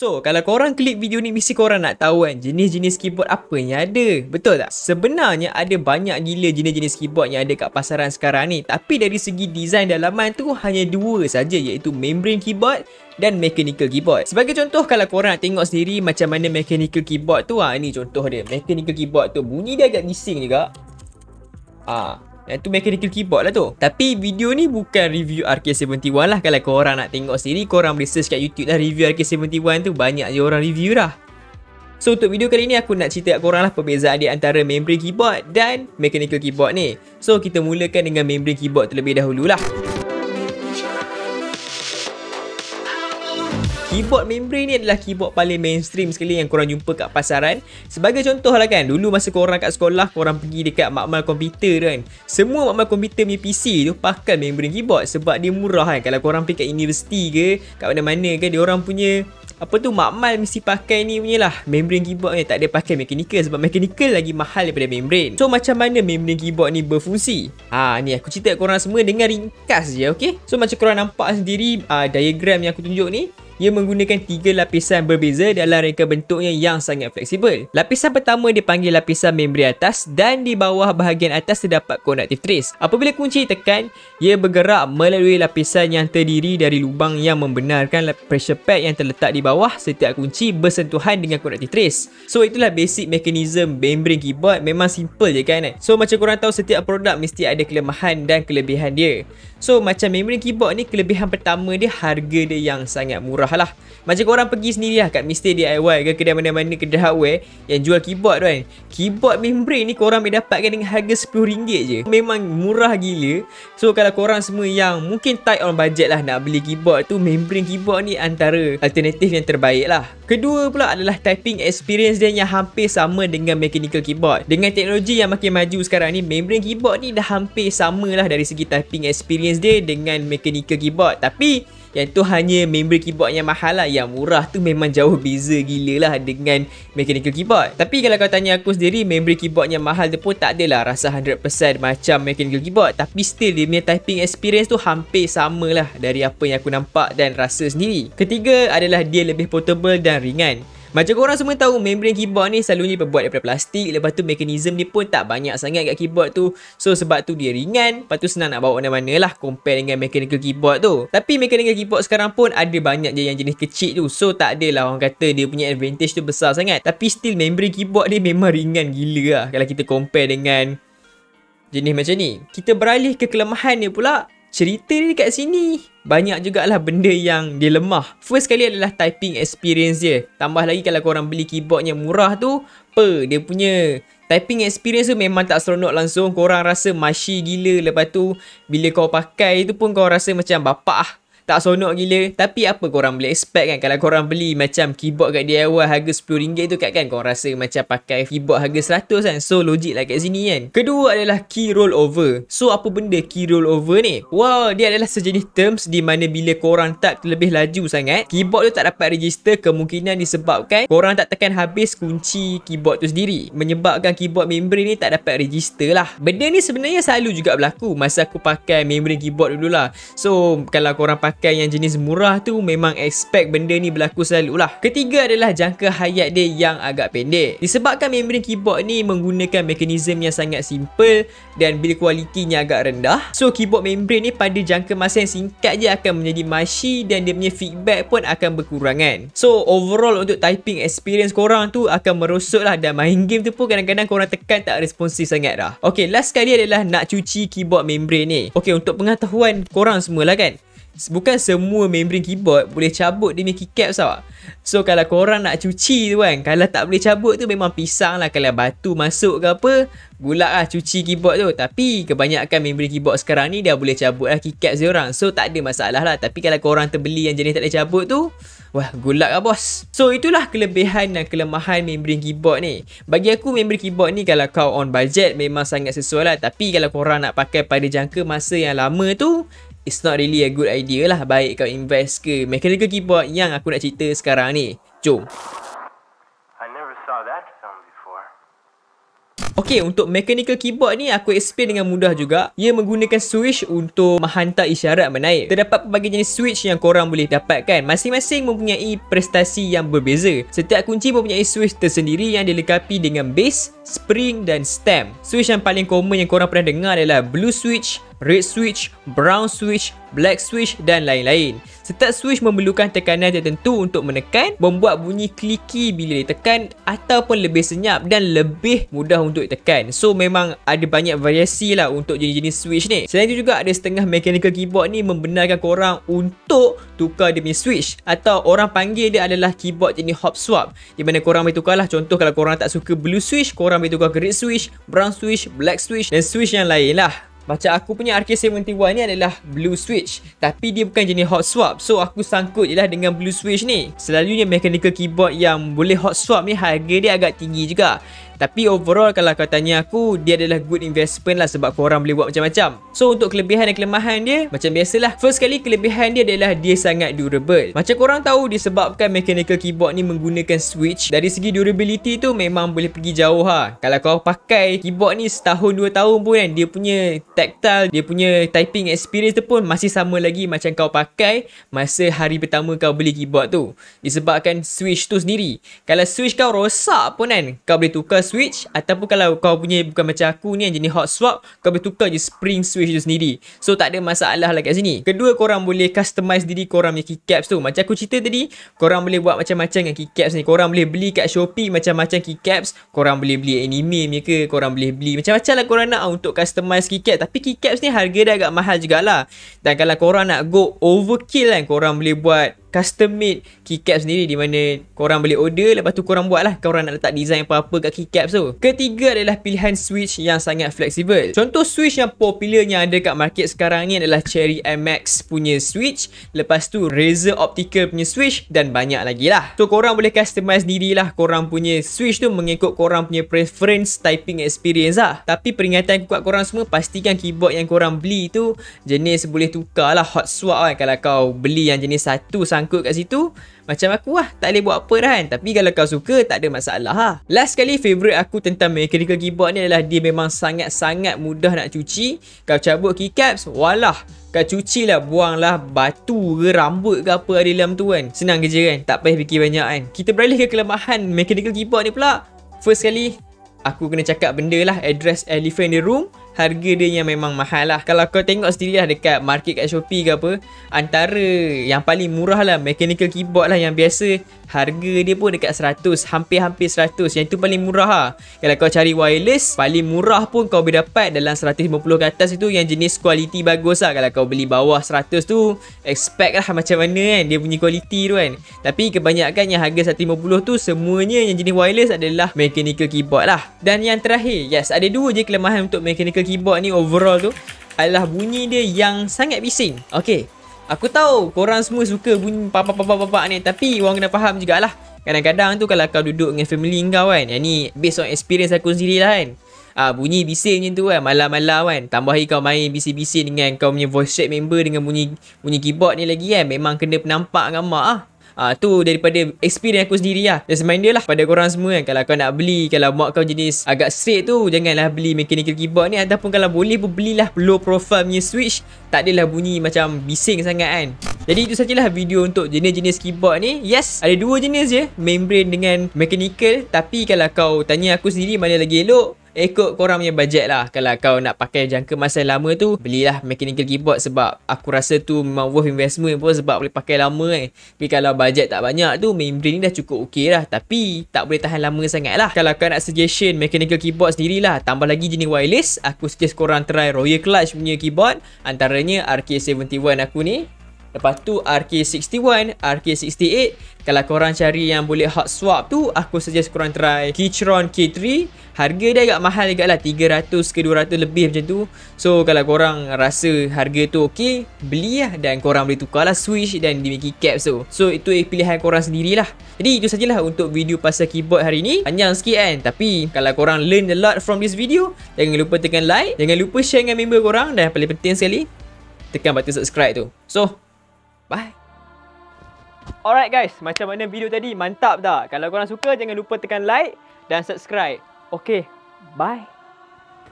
So, kalau korang klik video ni mesti korang nak tahu kan jenis-jenis keyboard apa yang ada. Betul tak? Sebenarnya ada banyak gila jenis-jenis keyboard yang ada kat pasaran sekarang ni. Tapi dari segi desain dalaman tu hanya dua saja iaitu membrane keyboard dan mechanical keyboard. Sebagai contoh kalau korang nak tengok sendiri macam mana mechanical keyboard tu ah ni contoh dia. Mechanical keyboard tu bunyi dia agak bising juga. Ah, yang eh, tu mechanical keyboard lah tu Tapi video ni bukan review RK71 lah Kalau korang nak tengok sendiri Korang boleh search kat YouTube lah Review RK71 tu Banyak je orang review dah So untuk video kali ni aku nak cerita kat korang lah perbezaan dia antara membrane keyboard dan mechanical keyboard ni. So kita mulakan dengan membrane keyboard terlebih dahulu lah. Keyboard membrane ni adalah keyboard paling mainstream sekali yang korang jumpa kat pasaran. Sebagai contoh lah kan, dulu masa korang kat sekolah, korang pergi dekat makmal komputer tu kan. Semua makmal komputer punya PC tu pakai membrane keyboard sebab dia murah kan. Kalau korang pergi kat universiti ke, kat mana-mana ke, diorang punya apa tu makmal mesti pakai ni punya lah membrane keyboard ni tak ada pakai mechanical sebab mechanical lagi mahal daripada membrane so macam mana membrane keyboard ni berfungsi ha ni aku cerita korang semua dengan ringkas je okey so macam korang nampak sendiri uh, diagram yang aku tunjuk ni ia menggunakan tiga lapisan berbeza dalam reka bentuknya yang sangat fleksibel. Lapisan pertama dipanggil lapisan membran atas dan di bawah bahagian atas terdapat conductive trace. Apabila kunci tekan, ia bergerak melalui lapisan yang terdiri dari lubang yang membenarkan pressure pad yang terletak di bawah setiap kunci bersentuhan dengan conductive trace. So itulah basic mechanism membran keyboard memang simple je kan. So macam korang tahu setiap produk mesti ada kelemahan dan kelebihan dia. So macam membran keyboard ni kelebihan pertama dia harga dia yang sangat murah murah lah Macam korang pergi sendiri lah kat Mr. DIY ke kedai mana-mana kedai hardware Yang jual keyboard tu kan Keyboard membrane ni korang boleh dapatkan dengan harga RM10 je Memang murah gila So kalau korang semua yang mungkin tight on budget lah nak beli keyboard tu Membrane keyboard ni antara alternatif yang terbaik lah Kedua pula adalah typing experience dia yang hampir sama dengan mechanical keyboard Dengan teknologi yang makin maju sekarang ni Membrane keyboard ni dah hampir sama lah dari segi typing experience dia dengan mechanical keyboard Tapi yang tu hanya member keyboard yang mahal lah Yang murah tu memang jauh beza gila lah Dengan mechanical keyboard Tapi kalau kau tanya aku sendiri member keyboard yang mahal tu pun tak adalah Rasa 100% macam mechanical keyboard Tapi still dia punya typing experience tu Hampir sama lah Dari apa yang aku nampak dan rasa sendiri Ketiga adalah dia lebih portable dan ringan macam korang semua tahu membran keyboard ni selalunya berbuat daripada plastik Lepas tu mekanisme ni pun tak banyak sangat kat keyboard tu So sebab tu dia ringan Lepas tu senang nak bawa mana-mana lah Compare dengan mechanical keyboard tu Tapi mechanical keyboard sekarang pun ada banyak je yang jenis kecil tu So tak adalah orang kata dia punya advantage tu besar sangat Tapi still membran keyboard ni memang ringan gila lah Kalau kita compare dengan jenis macam ni Kita beralih ke kelemahan dia pula cerita dia dekat sini banyak jugalah benda yang dia lemah. First sekali adalah typing experience dia. Tambah lagi kalau korang beli keyboardnya murah tu, pe dia punya typing experience tu memang tak seronok langsung. Korang rasa mashy gila lepas tu bila kau pakai tu pun kau rasa macam bapak ah tak sonok gila tapi apa korang boleh expect kan kalau korang beli macam keyboard kat DIY harga RM10 tu kat kan korang rasa macam pakai keyboard harga 100 kan so logik lah kat sini kan kedua adalah key rollover so apa benda key rollover ni wow dia adalah sejenis terms di mana bila korang tak lebih laju sangat keyboard tu tak dapat register kemungkinan disebabkan korang tak tekan habis kunci keyboard tu sendiri menyebabkan keyboard membrane ni tak dapat register lah benda ni sebenarnya selalu juga berlaku masa aku pakai membrane keyboard dulu lah so kalau korang pakai Pakai yang jenis murah tu memang expect benda ni berlaku selalu lah. Ketiga adalah jangka hayat dia yang agak pendek. Disebabkan memory keyboard ni menggunakan mekanism yang sangat simple dan build kualitinya agak rendah. So keyboard membrane ni pada jangka masa yang singkat je akan menjadi mashy dan dia punya feedback pun akan berkurangan. So overall untuk typing experience korang tu akan merosot lah dan main game tu pun kadang-kadang korang tekan tak responsif sangat dah. Okay last sekali adalah nak cuci keyboard membrane ni. Okay untuk pengetahuan korang semua lah kan. Bukan semua membrane keyboard boleh cabut dia punya keycaps tau. So kalau korang nak cuci tu kan, kalau tak boleh cabut tu memang pisang lah. Kalau batu masuk ke apa, gulak lah cuci keyboard tu. Tapi kebanyakan membrane keyboard sekarang ni dah boleh cabut lah keycaps dia orang. So tak ada masalah lah. Tapi kalau korang terbeli yang jenis tak boleh cabut tu, Wah, gulak lah bos. So, itulah kelebihan dan kelemahan membrane keyboard ni. Bagi aku, membrane keyboard ni kalau kau on budget memang sangat sesuai lah. Tapi kalau korang nak pakai pada jangka masa yang lama tu, it's not really a good idea lah baik kau invest ke mechanical keyboard yang aku nak cerita sekarang ni. Jom. Okay, untuk mechanical keyboard ni aku explain dengan mudah juga. Ia menggunakan switch untuk menghantar isyarat menaik. Terdapat pelbagai jenis switch yang korang boleh dapatkan. Masing-masing mempunyai prestasi yang berbeza. Setiap kunci mempunyai switch tersendiri yang dilengkapi dengan base, spring dan stem. Switch yang paling common yang korang pernah dengar adalah blue switch, red switch, brown switch, black switch dan lain-lain. Setiap switch memerlukan tekanan tertentu untuk menekan, membuat bunyi clicky bila ditekan ataupun lebih senyap dan lebih mudah untuk ditekan. So memang ada banyak variasi lah untuk jenis-jenis switch ni. Selain itu juga ada setengah mechanical keyboard ni membenarkan korang untuk tukar demi switch atau orang panggil dia adalah keyboard jenis hop swap di mana korang boleh tukar lah. Contoh kalau korang tak suka blue switch, korang boleh tukar ke red switch, brown switch, black switch dan switch yang lain lah. Macam aku punya RK71 ni adalah blue switch Tapi dia bukan jenis hot swap So aku sangkut je lah dengan blue switch ni Selalunya mechanical keyboard yang boleh hot swap ni Harga dia agak tinggi juga tapi overall kalau kau tanya aku Dia adalah good investment lah Sebab korang boleh buat macam-macam So untuk kelebihan dan kelemahan dia Macam biasalah First kali kelebihan dia adalah Dia sangat durable Macam korang tahu Disebabkan mechanical keyboard ni Menggunakan switch Dari segi durability tu Memang boleh pergi jauh ha Kalau kau pakai keyboard ni Setahun dua tahun pun kan Dia punya tactile Dia punya typing experience tu pun Masih sama lagi macam kau pakai Masa hari pertama kau beli keyboard tu Disebabkan switch tu sendiri Kalau switch kau rosak pun kan Kau boleh tukar switch ataupun kalau kau punya bukan macam aku ni yang jenis hot swap kau boleh tukar je spring switch tu sendiri so tak ada masalah lah kat sini kedua korang boleh customize diri korang punya keycaps tu macam aku cerita tadi korang boleh buat macam-macam dengan keycaps ni korang boleh beli kat Shopee macam-macam keycaps korang boleh beli anime ni ke korang boleh beli macam-macam lah korang nak untuk customize keycap tapi keycaps ni harga dia agak mahal jugalah dan kalau korang nak go overkill kan korang boleh buat custom made keycaps sendiri di mana korang boleh order lepas tu korang buat lah korang nak letak design apa-apa kat keycaps tu. Ketiga adalah pilihan switch yang sangat fleksibel. Contoh switch yang popular yang ada kat market sekarang ni adalah Cherry MX punya switch lepas tu Razer Optical punya switch dan banyak lagi lah. So korang boleh customize dirilah korang punya switch tu mengikut korang punya preference typing experience lah. Tapi peringatan aku kat korang semua pastikan keyboard yang korang beli tu jenis boleh tukar lah hot swap kan kalau kau beli yang jenis satu sama tersangkut kat situ Macam aku lah Tak boleh buat apa dah kan Tapi kalau kau suka Tak ada masalah ha. Last kali favourite aku Tentang mechanical keyboard ni adalah Dia memang sangat-sangat mudah nak cuci Kau cabut keycaps Walah kau cuci lah, buang lah batu ke rambut ke apa ada dalam tu kan Senang kerja kan, tak payah fikir banyak kan Kita beralih ke kelemahan mechanical keyboard ni pula First kali, aku kena cakap benda lah Address elephant in the room harga dia yang memang mahal lah Kalau kau tengok sendiri lah dekat market kat Shopee ke apa Antara yang paling murah lah mechanical keyboard lah yang biasa Harga dia pun dekat 100 hampir-hampir 100 Yang tu paling murah lah Kalau kau cari wireless paling murah pun kau boleh dapat dalam 150 ke atas itu Yang jenis kualiti bagus lah Kalau kau beli bawah 100 tu expect lah macam mana kan dia punya kualiti tu kan Tapi kebanyakan yang harga 150 tu semuanya yang jenis wireless adalah mechanical keyboard lah Dan yang terakhir yes ada dua je kelemahan untuk mechanical speaker keyboard ni overall tu adalah bunyi dia yang sangat bising. Okey. Aku tahu korang semua suka bunyi papak-papak-papak ni tapi orang kena faham lah. Kadang-kadang tu kalau kau duduk dengan family kau kan, yang ni based on experience aku sendiri lah kan. Ah bunyi bising macam tu kan malam-malam kan. Tambah lagi kau main bising-bising dengan kau punya voice chat member dengan bunyi bunyi keyboard ni lagi kan memang kena penampak dengan mak ah. Ah tu daripada experience aku sendiri lah. Just mind dia lah pada korang semua kan. Kalau kau nak beli, kalau mak kau jenis agak straight tu, janganlah beli mechanical keyboard ni. Ataupun kalau boleh pun belilah low profile punya switch. Tak adalah bunyi macam bising sangat kan. Jadi itu sajalah video untuk jenis-jenis keyboard ni. Yes, ada dua jenis je. Membrane dengan mechanical. Tapi kalau kau tanya aku sendiri mana lagi elok, ikut korang punya bajet lah kalau kau nak pakai jangka masa yang lama tu belilah mechanical keyboard sebab aku rasa tu memang worth investment pun sebab boleh pakai lama eh tapi kalau bajet tak banyak tu membrane ni dah cukup ok lah tapi tak boleh tahan lama sangat lah kalau kau nak suggestion mechanical keyboard sendiri lah. tambah lagi jenis wireless aku suggest korang try Royal Clutch punya keyboard antaranya RK71 aku ni Lepas tu RK61, RK68 Kalau korang cari yang boleh hot swap tu Aku suggest korang try Keychron K3 Harga dia agak mahal juga lah 300 ke 200 lebih macam tu So kalau korang rasa harga tu okey Beli lah dan korang boleh tukar lah switch dan dimiliki cap so So itu eh, pilihan korang sendirilah Jadi itu sajalah untuk video pasal keyboard hari ni Panjang sikit kan Tapi kalau korang learn a lot from this video Jangan lupa tekan like Jangan lupa share dengan member korang Dan yang paling penting sekali Tekan button subscribe tu So Bye. Alright guys, macam mana video tadi? Mantap tak? Kalau korang suka, jangan lupa tekan like dan subscribe. Okay, bye.